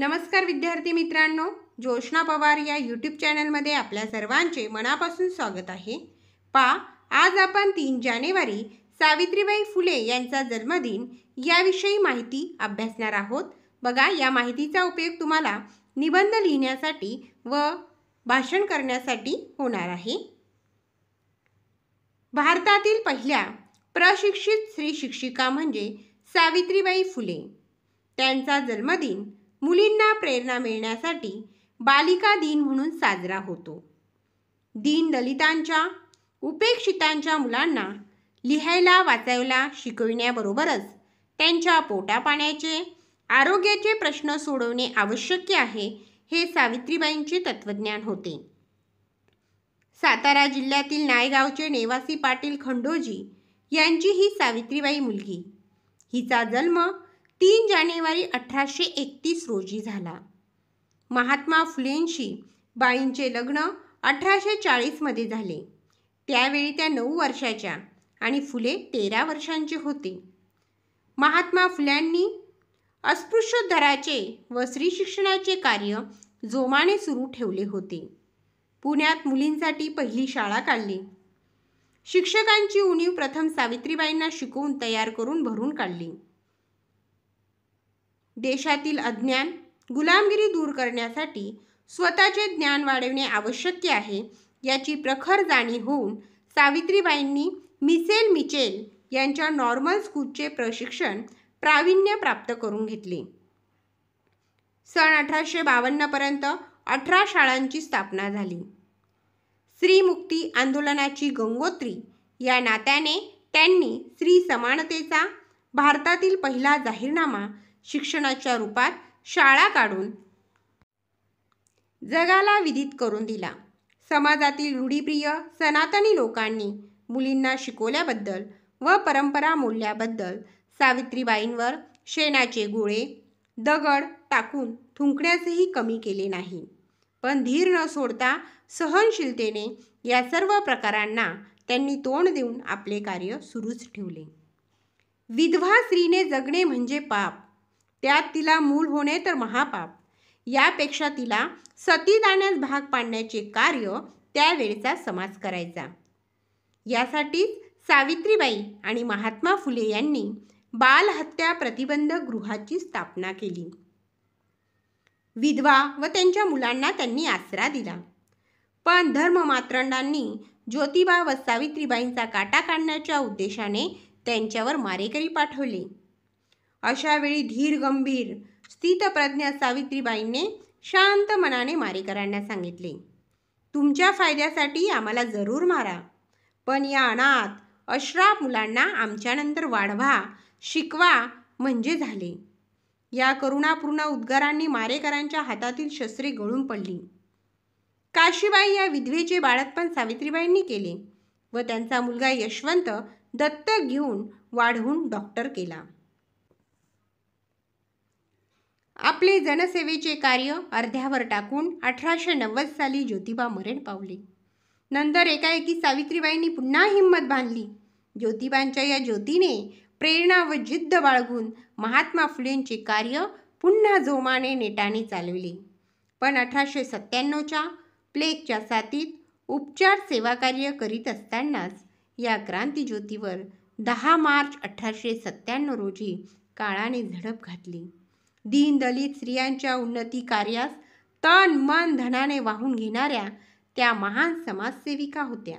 नमस्कार विद्यार्थी मित्रांनो ज्योष्णा पवार या यूट्यूब चॅनलमध्ये आपल्या सर्वांचे मनापासून स्वागत आहे पा आज आपण तीन जानेवारी सावित्रीबाई फुले यांचा जन्मदिन याविषयी माहिती अभ्यासणार आहोत बघा या माहितीचा उपयोग तुम्हाला निबंध लिहिण्यासाठी व भाषण करण्यासाठी होणार आहे भारतातील पहिल्या प्रशिक्षित स्त्री शिक्षिका म्हणजे सावित्रीबाई फुले त्यांचा जन्मदिन मुलींना प्रेरणा मिळण्यासाठी बालिका दिन म्हणून साजरा होतो दीन दलितांच्या उपेक्षितांच्या मुलांना लिहायला वाचायला शिकविण्याबरोबरच त्यांच्या पोटापाण्याचे आरोग्याचे प्रश्न सोडवणे आवश्यक आहे हे सावित्रीबाईंचे तत्वज्ञान होते सातारा जिल्ह्यातील नायगावचे नेवासी पाटील खंडोजी यांची ही सावित्रीबाई मुलगी हिचा जन्म तीन जानेवारी अठराशे एकतीस रोजी झाला महात्मा फुलेंशी बाईंचे लग्न अठराशे चाळीसमध्ये झाले त्यावेळी त्या नऊ वर्षाच्या आणि फुले तेरा वर्षांचे होते महात्मा फुल्यांनी दराचे व स्त्री शिक्षणाचे कार्य जोमाने सुरू ठेवले होते पुण्यात मुलींसाठी पहिली शाळा काढली शिक्षकांची उणीव प्रथम सावित्रीबाईंना शिकवून तयार करून भरून काढली देशातील अज्ञान गुलामगिरी दूर करण्यासाठी स्वतःचे ज्ञान वाढविणे आवश्यक आहे याची प्रखर जाणीव होऊन सावित्रीबाईंनी मिसेल मिचेल यांच्या नॉर्मल स्कूलचे प्रशिक्षण प्रावीण्य प्राप्त करून घेतले सन अठराशे बावन्नपर्यंत अठरा शाळांची स्थापना झाली स्त्रीमुक्ती आंदोलनाची गंगोत्री या नात्याने त्यांनी स्त्री समानतेचा भारतातील पहिला जाहीरनामा शिक्षणाच्या रूपात शाळा काढून जगाला विदित करून दिला समाजातील रूढीप्रिय सनातनी लोकांनी मुलींना शिकवल्याबद्दल व परंपरा मूल्याबद्दल सावित्रीबाईंवर शेणाचे गोळे दगड टाकून थुंकण्याचेही कमी केले नाही पण धीर न सोडता सहनशीलतेने या सर्व प्रकारांना त्यांनी तोंड देऊन आपले कार्य सुरूच ठेवले विधवा स्त्रीने जगणे म्हणजे पाप त्यात तिला मूल होणे तर महापाप यापेक्षा तिला सतीदानास भाग पाडण्याचे कार्य त्यावेळचा समाज करायचा यासाठीच सावित्रीबाई आणि महात्मा फुले यांनी बालहत्या प्रतिबंध गृहाची स्थापना केली विधवा व त्यांच्या मुलांना त्यांनी आसरा दिला पण धर्म धर्ममात्रंडांनी ज्योतिबा व सावित्रीबाईंचा काटा काढण्याच्या उद्देशाने त्यांच्यावर मारेकरी पाठवले अशावेळी धीर गंभीर स्थितप्रज्ञ सावित्रीबाईंनी शांत मनाने मारेकरांना सांगितले तुमच्या फायद्यासाठी आम्हाला जरूर मारा पण या अनाथ अश्राप मुलांना आमच्यानंतर वाढवा शिकवा म्हणजे झाले या करुणापूर्ण उद्गारांनी मारेकरांच्या हातातील शस्त्रे गळून पडली काशीबाई या विधवेचे बाळतपण सावित्रीबाईंनी केले व त्यांचा मुलगा यशवंत दत्तक घेऊन वाढवून डॉक्टर केला आपले जनसेवेचे कार्य अर्ध्यावर टाकून अठराशे नव्वद साली ज्योतिबा मरण पावले नंतर एकाएकी सावित्रीबाईंनी पुन्हा हिंमत बांधली ज्योतिबांच्या या ज्योतीने प्रेरणा व जिद्द बाळगून महात्मा फुलेंचे कार्य पुन्हा जोमाने नेटाने चालविले पण अठराशे सत्त्याण्णवच्या प्लेगच्या साथीत उपचार सेवाकार्य करीत असतानाच या क्रांतीज्योतीवर दहा मार्च अठराशे सत्त्याण्णव रोजी काळाने झडप घातली दीनदलित स्त्रियांच्या उन्नती कार्यास तन मन धनाने वाहून घेणाऱ्या त्या महान समाजसेविका होत्या